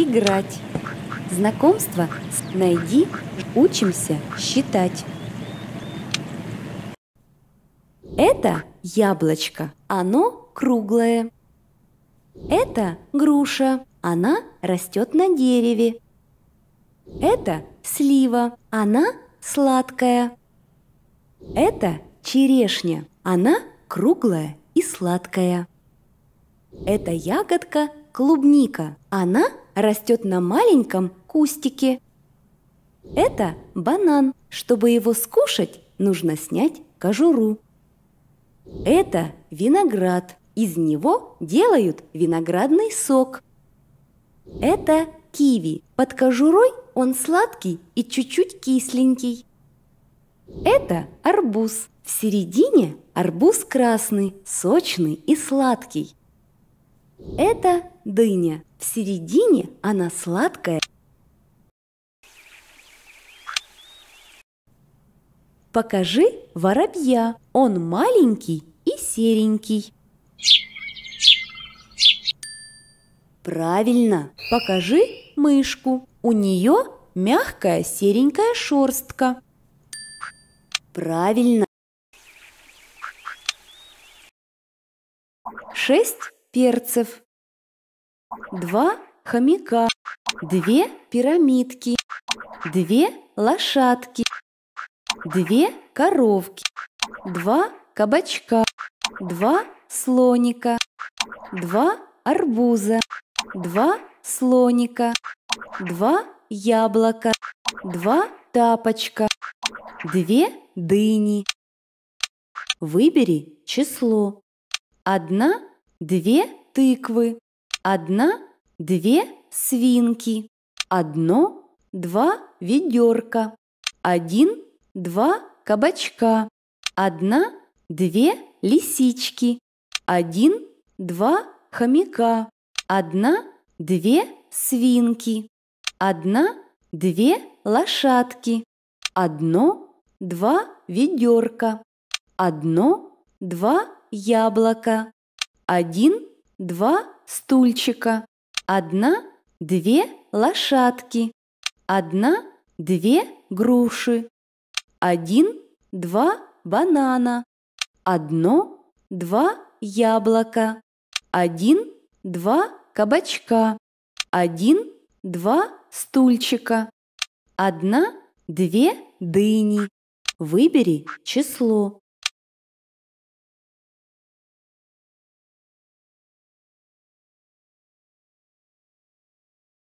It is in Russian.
Играть. Знакомство «Найди», «Учимся считать». Это яблочко. Оно круглое. Это груша. Она растет на дереве. Это слива. Она сладкая. Это черешня. Она круглая и сладкая. Это ягодка клубника. Она растет на маленьком кустике. Это банан. Чтобы его скушать, нужно снять кожуру. Это виноград. Из него делают виноградный сок. Это киви. Под кожурой он сладкий и чуть-чуть кисленький. Это арбуз. В середине арбуз красный, сочный и сладкий. Это дыня. В середине она сладкая. Покажи воробья. Он маленький и серенький. Правильно. Покажи мышку. У нее мягкая серенькая шерстка. Правильно. Шесть перцев два хомяка, две пирамидки, две лошадки, две коровки, два кабачка, два слоника, два арбуза, два слоника, два яблока, два тапочка, две дыни. Выбери число. Одна, две тыквы, Одна, две свинки. Одно, два ведерка. Один, два кабачка. Одна, две лисички. Один, два хомяка. Одна, две свинки. Одна, две лошадки. Одно, два ведерка. Одно, два яблока. Один, два стульчика. Одна, две лошадки. Одна, две груши. Один, два банана. Одно, два яблока. Один, два кабачка. Один, два стульчика. Одна, две дыни. Выбери число.